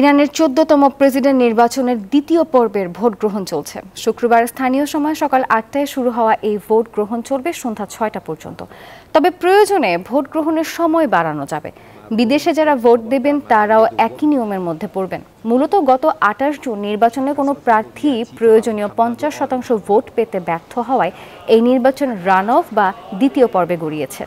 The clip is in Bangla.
ইরানের চোদ্দতম প্রেসিডেন্ট নির্বাচনের দ্বিতীয় পর্বের ভোট গ্রহণ চলছে শুক্রবার স্থানীয় সময় সকাল আটটায় শুরু হওয়া এই ভোট গ্রহণ চলবে সন্ধ্যা ছয়টা পর্যন্ত তবে প্রয়োজনে ভোট গ্রহণের সময় বাড়ানো যাবে বিদেশে যারা ভোট দেবেন তারাও একই নিয়মের মধ্যে পড়বেন মূলত গত আঠাশ জুন নির্বাচনে কোনো প্রার্থী প্রয়োজনীয় পঞ্চাশ শতাংশ ভোট পেতে ব্যর্থ হওয়ায় এই নির্বাচন রান অফ বা দ্বিতীয় পর্বে গড়িয়েছে